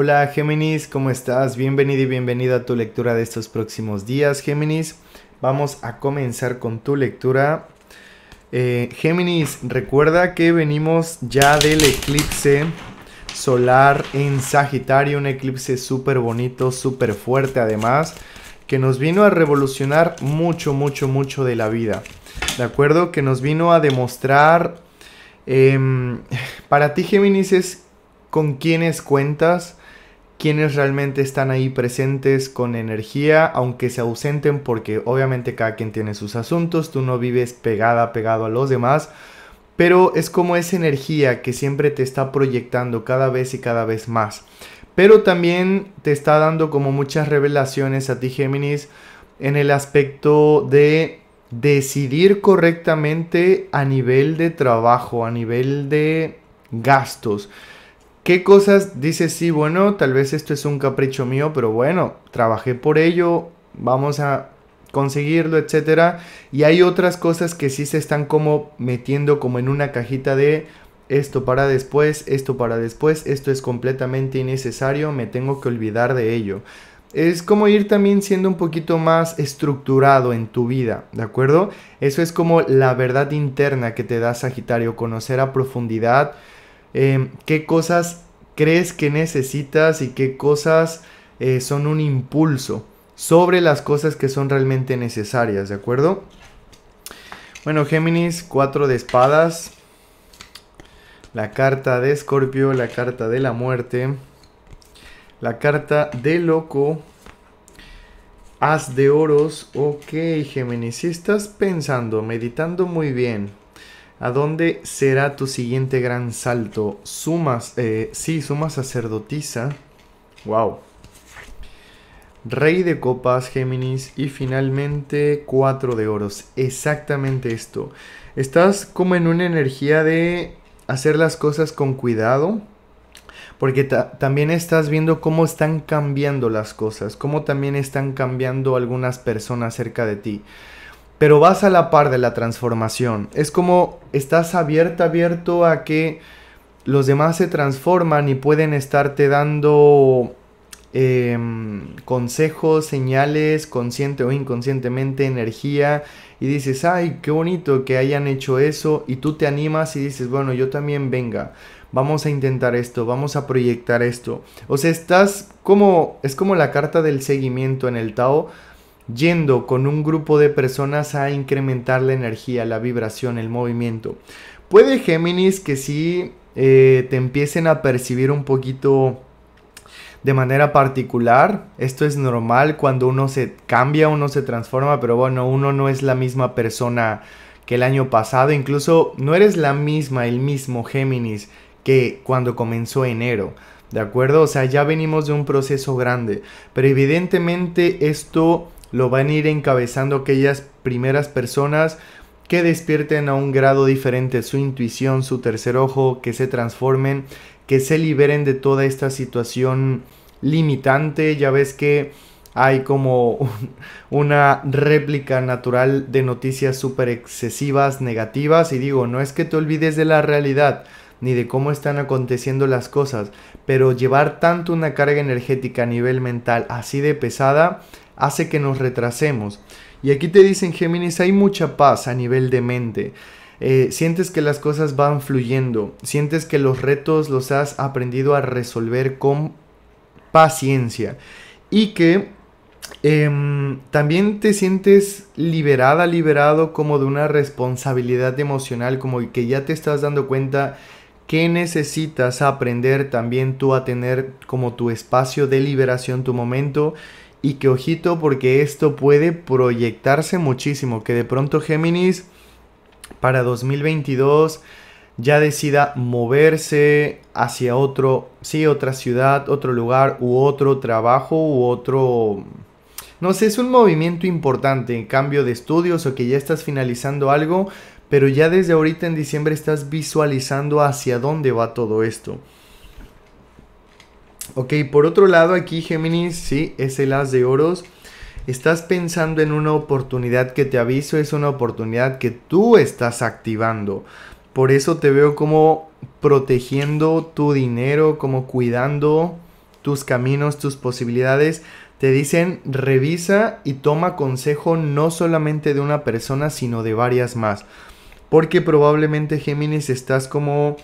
Hola Géminis, ¿cómo estás? Bienvenido y bienvenida a tu lectura de estos próximos días, Géminis. Vamos a comenzar con tu lectura. Eh, Géminis, recuerda que venimos ya del eclipse solar en Sagitario, un eclipse súper bonito, súper fuerte además, que nos vino a revolucionar mucho, mucho, mucho de la vida. ¿De acuerdo? Que nos vino a demostrar... Em, para ti Géminis es con quienes cuentas, quienes realmente están ahí presentes con energía, aunque se ausenten, porque obviamente cada quien tiene sus asuntos, tú no vives pegada, pegado a los demás, pero es como esa energía que siempre te está proyectando cada vez y cada vez más. Pero también te está dando como muchas revelaciones a ti, Géminis, en el aspecto de decidir correctamente a nivel de trabajo, a nivel de gastos. ¿Qué cosas dices? Sí, bueno, tal vez esto es un capricho mío, pero bueno, trabajé por ello, vamos a conseguirlo, etcétera. Y hay otras cosas que sí se están como metiendo como en una cajita de esto para después, esto para después, esto es completamente innecesario, me tengo que olvidar de ello. Es como ir también siendo un poquito más estructurado en tu vida, ¿de acuerdo? Eso es como la verdad interna que te da Sagitario, conocer a profundidad Em, qué cosas crees que necesitas y qué cosas eh, son un impulso sobre las cosas que son realmente necesarias, ¿de acuerdo? Bueno, Géminis, cuatro de espadas, la carta de Escorpio, la carta de la muerte, la carta de loco, haz de oros, ok Géminis, si estás pensando, meditando muy bien, ¿A dónde será tu siguiente gran salto? Sumas, eh, sí, sumas sacerdotisa. Wow. Rey de copas, Géminis. Y finalmente, cuatro de oros. Exactamente esto. Estás como en una energía de hacer las cosas con cuidado. Porque también estás viendo cómo están cambiando las cosas. Cómo también están cambiando algunas personas cerca de ti pero vas a la par de la transformación. Es como estás abierto, abierto a que los demás se transforman y pueden estarte dando em, consejos, señales, consciente o inconscientemente, energía. Y dices, ay, qué bonito que hayan hecho eso. Y tú te animas y dices, bueno, yo también venga. Vamos a intentar esto, vamos a proyectar esto. O sea, estás como, es como la carta del seguimiento en el Tao yendo con un grupo de personas a incrementar la energía, la vibración, el movimiento. Puede Géminis que sí eh, te empiecen a percibir un poquito de manera particular. Esto es normal cuando uno se cambia, uno se transforma, pero bueno, uno no es la misma persona que el año pasado. Incluso no eres la misma, el mismo Géminis que cuando comenzó enero. ¿De acuerdo? O sea, ya venimos de un proceso grande. Pero evidentemente esto lo van a ir encabezando aquellas primeras personas que despierten a un grado diferente su intuición, su tercer ojo, que se transformen, que se liberen de toda esta situación limitante. Ya ves que hay como una réplica natural de noticias súper excesivas, negativas, y digo, no es que te olvides de la realidad, ni de cómo están aconteciendo las cosas, pero llevar tanto una carga energética a nivel mental así de pesada hace que nos retrasemos. Y aquí te dicen Géminis, hay mucha paz a nivel de mente. Eh, sientes que las cosas van fluyendo, sientes que los retos los has aprendido a resolver con paciencia y que em, también te sientes liberada, liberado como de una responsabilidad emocional, como que ya te estás dando cuenta ¿Qué necesitas aprender también tú a tener como tu espacio de liberación, tu momento? Y que ojito porque esto puede proyectarse muchísimo, que de pronto Géminis para 2022 ya decida moverse hacia otro, sí, otra ciudad, otro lugar u otro trabajo u otro... No sé, es un movimiento importante, en cambio de estudios o que ya estás finalizando algo, pero ya desde ahorita en diciembre estás visualizando hacia dónde va todo esto. Ok, por otro lado aquí Géminis, sí, es el as de oros. Estás pensando en una oportunidad que te aviso, es una oportunidad que tú estás activando. Por eso te veo como protegiendo tu dinero, como cuidando tus caminos, tus posibilidades. Te dicen revisa y toma consejo no solamente de una persona, sino de varias más porque probablemente Géminis estás como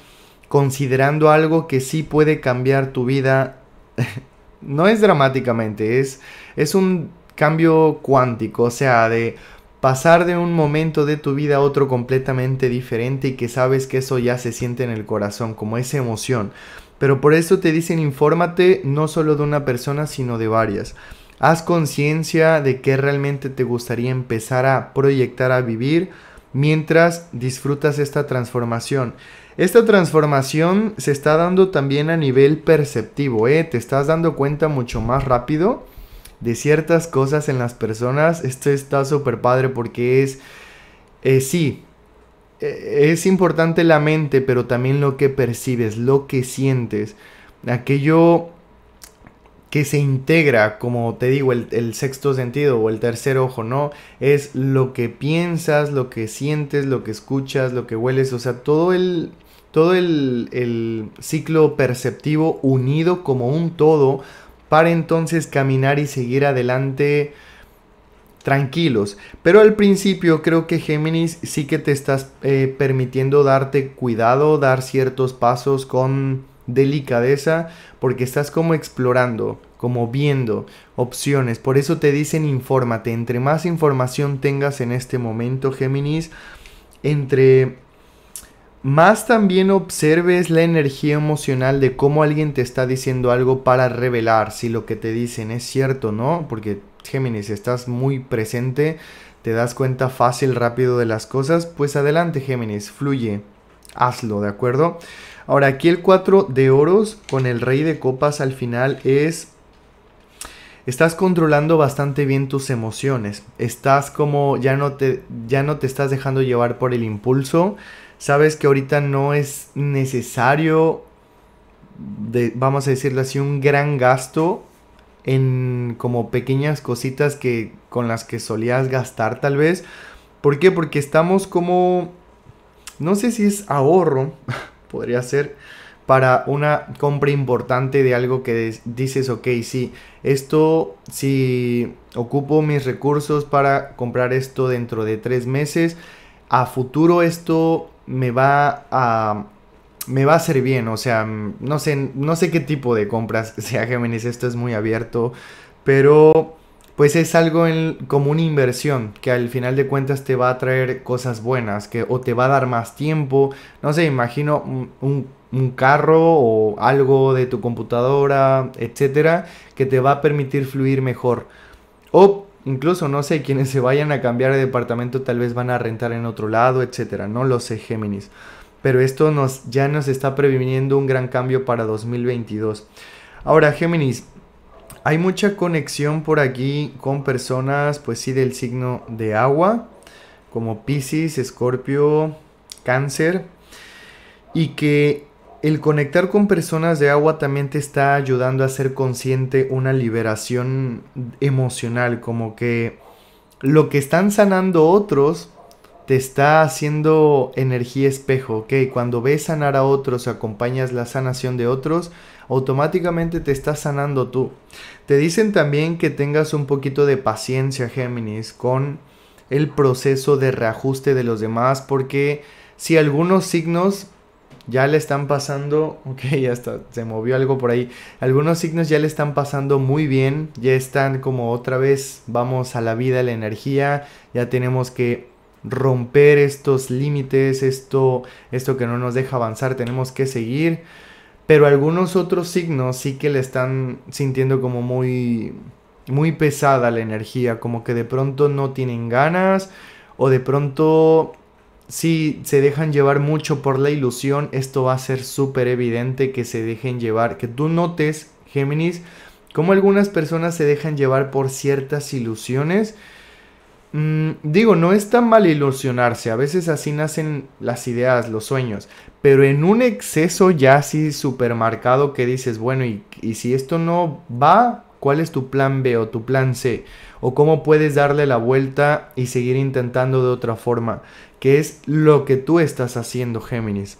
considerando algo que sí puede cambiar tu vida. no es dramáticamente, es, es un cambio cuántico, o sea, de pasar de un momento de tu vida a otro completamente diferente y que sabes que eso ya se siente en el corazón, como esa emoción. Pero por eso te dicen infórmate no solo de una persona, sino de varias. Haz conciencia de qué realmente te gustaría empezar a proyectar a vivir mientras disfrutas esta transformación. Esta transformación se está dando también a nivel perceptivo, ¿eh? te estás dando cuenta mucho más rápido de ciertas cosas en las personas. Esto está súper padre porque es, eh, sí, e, es importante la mente, pero también lo que percibes, lo que sientes, aquello que se integra, como te digo, el, sexto sentido o el tercer ojo, ¿no? Es lo que piensas, lo que sientes, lo que escuchas, lo que hueles, o sea, todo el, todo el, ciclo perceptivo unido como un todo para entonces caminar y seguir adelante tranquilos. Pero al principio creo que Géminis sí que te estás eh, permitiendo darte cuidado, dar ciertos pasos con delicadeza porque estás como explorando, como viendo opciones. Por eso te dicen infórmate. Entre más información tengas en este momento, Géminis, entre más también observes la energía emocional de cómo alguien te está diciendo algo para revelar si lo que te dicen es cierto, ¿no? Porque Géminis, estás muy presente, te das cuenta fácil, rápido de las cosas, pues adelante Géminis, fluye, hazlo, ¿de acuerdo? Ahora, aquí el 4 de oros con el rey de copas al final es... Estás controlando bastante bien tus emociones. Estás como ya no te ya no te estás dejando llevar por el impulso. Sabes que ahorita no es necesario vamos a decirlo así, un gran gasto en como pequeñas cositas que con las que solías gastar tal vez. ¿Por qué? Porque estamos como no sé si es ahorro, podría ser para una compra importante de algo que dices, ok, sí, esto, si ocupo mis recursos para comprar esto dentro de tres meses, a futuro esto me va a, me va a hacer bien, o sea, no sé, no sé qué tipo de compras sea Géminis, esto es muy abierto, pero pues es algo como una inversión que al final de cuentas te va a traer cosas buenas, que o te va a dar más tiempo, no sé, imagino un, carro o algo de tu computadora, etcétera, que te va a permitir fluir mejor. O incluso, no sé, quienes se vayan a cambiar de departamento tal vez van a rentar en otro lado, etcétera, no lo sé, Géminis. Pero esto nos, ya nos está previniendo un gran cambio para 2022. Ahora, Géminis, hay mucha conexión por aquí con personas, pues sí, del signo de agua, como Pisces, Escorpio, Cáncer, y que el conectar con personas de agua también te está ayudando a ser consciente una liberación emocional, como que lo que están sanando otros te está haciendo energía espejo, ¿ok? Cuando ves sanar a otros, acompañas la sanación de otros, automáticamente te estás sanando tú. Te dicen también que tengas un poquito de paciencia, Géminis, con el proceso de reajuste de los demás, porque si algunos signos ya le están pasando, ok, ya está, se movió algo por ahí, algunos signos ya le están pasando muy bien, ya están como otra vez, vamos a la vida, la energía, ya tenemos que romper estos límites, esto, esto que no nos deja avanzar, tenemos que seguir. Pero algunos otros signos sí que le están sintiendo como muy, muy pesada la energía, como que de pronto no tienen ganas o de pronto si se dejan llevar mucho por la ilusión, esto va a ser súper evidente que se dejen llevar, que tú notes, Géminis, como algunas personas se dejan llevar por ciertas ilusiones Mm, digo, no es tan mal ilusionarse, a veces así nacen las ideas, los sueños, pero en un exceso ya así supermercado que dices, bueno, y, si esto no va, ¿cuál es tu plan B o tu plan C? ¿O cómo puedes darle la vuelta y seguir intentando de otra forma? Que es lo que tú estás haciendo, Géminis.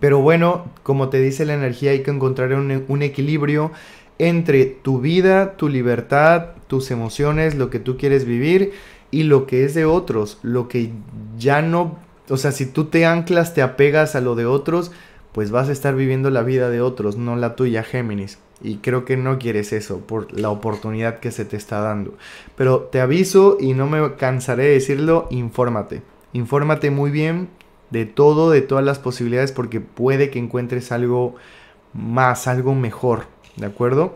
Pero bueno, como te dice la energía, hay que encontrar un equilibrio entre tu vida, tu libertad, tus emociones, lo que tú quieres vivir y lo que es de otros, lo que ya no, o sea, si tú te anclas, te apegas a lo de otros, pues vas a estar viviendo la vida de otros, no la tuya, Géminis. Y creo que no quieres eso por la oportunidad que se te está dando. Pero te aviso y no me cansaré de decirlo, infórmate. Infórmate muy bien de todo, de todas las posibilidades, porque puede que encuentres algo más, algo mejor, ¿de acuerdo?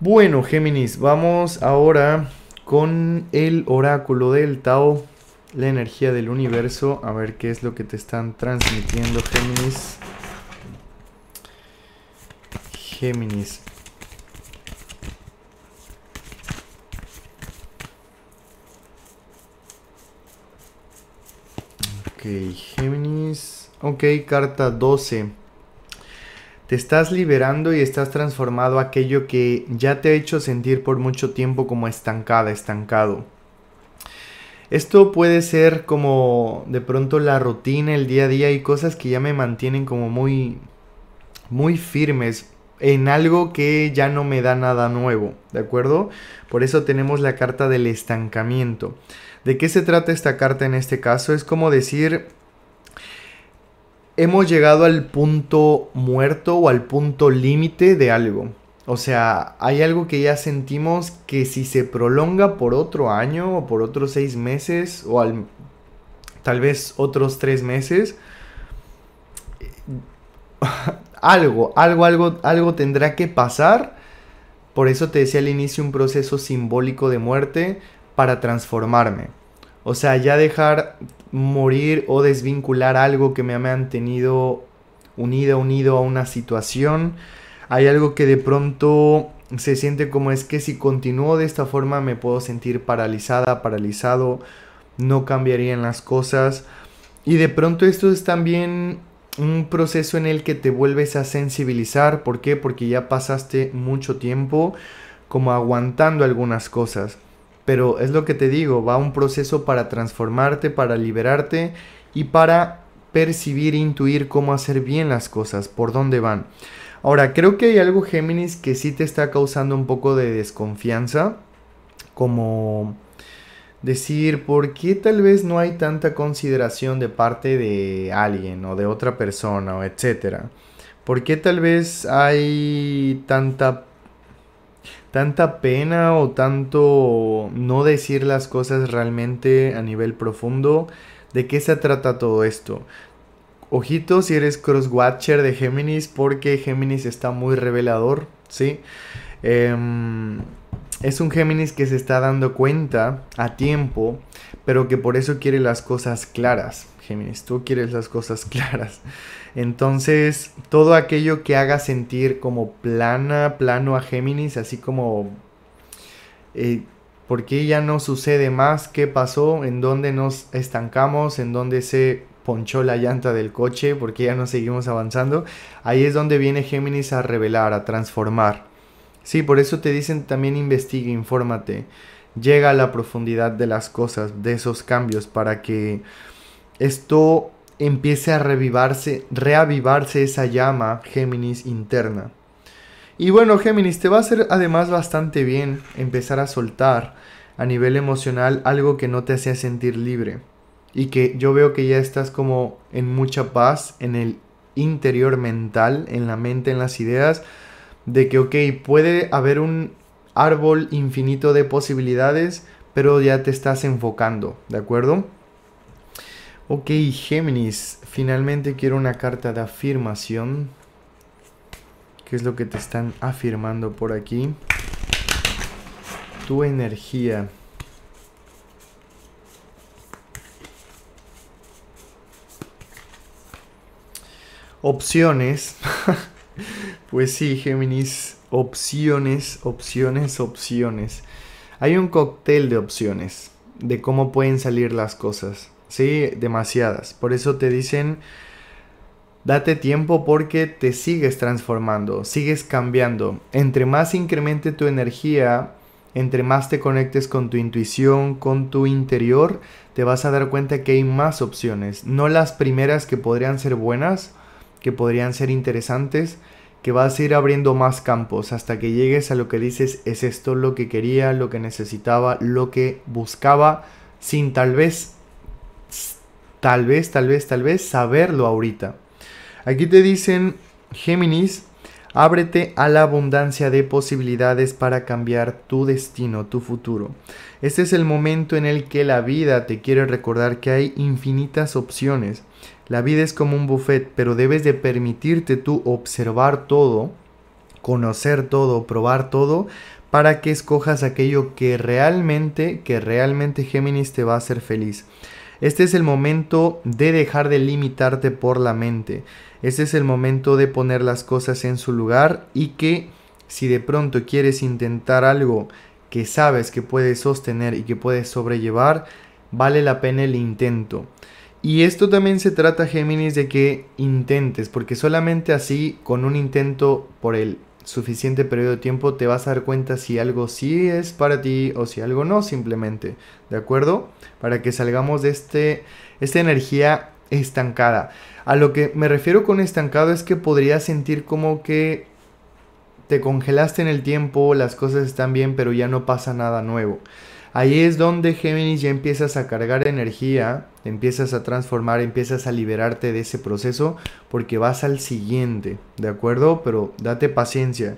Bueno, Géminis, vamos ahora con el oráculo del Tao, la energía del universo, a ver qué es lo que te están transmitiendo, Géminis. Géminis. Ok, Géminis. Ok, carta 12. Te estás liberando y estás transformado aquello que ya te ha hecho sentir por mucho tiempo como estancada, estancado. Esto puede ser como de pronto la rutina, el día a día y cosas que ya me mantienen como muy muy firmes en algo que ya no me da nada nuevo, ¿de acuerdo? Por eso tenemos la carta del estancamiento. ¿De qué se trata esta carta en este caso? Es como decir, hemos llegado al punto muerto o al punto límite de algo. O sea, hay algo que ya sentimos que si se prolonga por otro año o por otros seis meses o al, tal vez otros tres meses, eh, algo, algo, algo, algo tendrá que pasar. Por eso te decía al inicio un proceso simbólico de muerte para transformarme. O sea, ya dejar morir o desvincular algo que me ha mantenido unido, unido a una situación. Hay algo que de pronto se siente como es que si continúo de esta forma me puedo sentir paralizada, paralizado, no cambiarían las cosas. Y de pronto esto es también un proceso en el que te vuelves a sensibilizar. ¿Por qué? Porque ya pasaste mucho tiempo como aguantando algunas cosas. Pero es lo que te digo, va un proceso para transformarte, para liberarte y para percibir, e intuir cómo hacer bien las cosas, por dónde van. Ahora, creo que hay algo Géminis que sí te está causando un poco de desconfianza, como decir, ¿por qué tal vez no hay tanta consideración de parte de alguien o de otra persona o etcétera? ¿Por qué tal vez hay tanta tanta pena o tanto no decir las cosas realmente a nivel profundo. ¿De qué se trata todo esto? Ojito si eres crosswatcher de Géminis porque Géminis está muy revelador, ¿sí? Em, es un Géminis que se está dando cuenta a tiempo, pero que por eso quiere las cosas claras. Géminis, tú quieres las cosas claras. Entonces, todo aquello que haga sentir como plana, plano a Géminis, así como... porque eh, ¿Por qué ya no sucede más? ¿Qué pasó? ¿En dónde nos estancamos? ¿En dónde se ponchó la llanta del coche? ¿Por qué ya no seguimos avanzando? Ahí es donde viene Géminis a revelar, a transformar. Sí, por eso te dicen también investigue, infórmate. Llega a la profundidad de las cosas, de esos cambios, para que esto empiece a revivarse, reavivarse esa llama Géminis interna. Y bueno, Géminis, te va a hacer además bastante bien empezar a soltar a nivel emocional algo que no te hacía sentir libre. Y que yo veo que ya estás como en mucha paz en el interior mental, en la mente, en las ideas, de que, ok, puede haber un árbol infinito de posibilidades, pero ya te estás enfocando, ¿de acuerdo? Ok, Géminis, finalmente quiero una carta de afirmación. ¿Qué es lo que te están afirmando por aquí? Tu energía. Opciones. pues sí, Géminis. Opciones, opciones, opciones. Hay un cóctel de opciones de cómo pueden salir las cosas. ¿sí? Demasiadas. Por eso te dicen, date tiempo porque te sigues transformando, sigues cambiando. Entre más incremente tu energía, entre más te conectes con tu intuición, con tu interior, te vas a dar cuenta que hay más opciones. No las primeras que podrían ser buenas, que podrían ser interesantes, que vas a ir abriendo más campos hasta que llegues a lo que dices, es esto lo que quería, lo que necesitaba, lo que buscaba, sin tal vez tal vez, tal vez, tal vez saberlo ahorita. Aquí te dicen, Géminis, ábrete a la abundancia de posibilidades para cambiar tu destino, tu futuro. Este es el momento en el que la vida te quiere recordar que hay infinitas opciones. La vida es como un buffet, pero debes de permitirte tú observar todo, conocer todo, probar todo, para que escojas aquello que realmente, que realmente Géminis te va a hacer feliz. Este es el momento de dejar de limitarte por la mente. Este es el momento de poner las cosas en su lugar y que si de pronto quieres intentar algo que sabes que puedes sostener y que puedes sobrellevar, vale la pena el intento. Y esto también se trata, Géminis, de que intentes, porque solamente así, con un intento por el suficiente periodo de tiempo te vas a dar cuenta si algo sí es para ti o si algo no simplemente, ¿de acuerdo? Para que salgamos de este, esta energía estancada. A lo que me refiero con estancado es que podrías sentir como que te congelaste en el tiempo, las cosas están bien, pero ya no pasa nada nuevo. Ahí es donde Géminis ya empiezas a cargar energía, empiezas a transformar, empiezas a liberarte de ese proceso porque vas al siguiente, ¿de acuerdo? Pero date paciencia.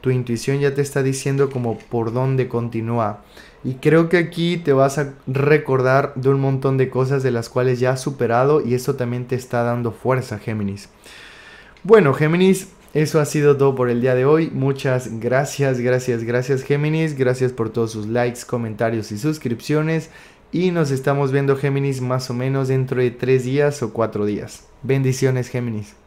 Tu intuición ya te está diciendo como por dónde continúa. Y creo que aquí te vas a recordar de un montón de cosas de las cuales ya has superado y eso también te está dando fuerza, Géminis. Bueno, Géminis, eso ha sido todo por el día de hoy. Muchas gracias, gracias, gracias Géminis. Gracias por todos sus likes, comentarios y suscripciones. Y nos estamos viendo Géminis más o menos dentro de tres días o cuatro días. Bendiciones Géminis.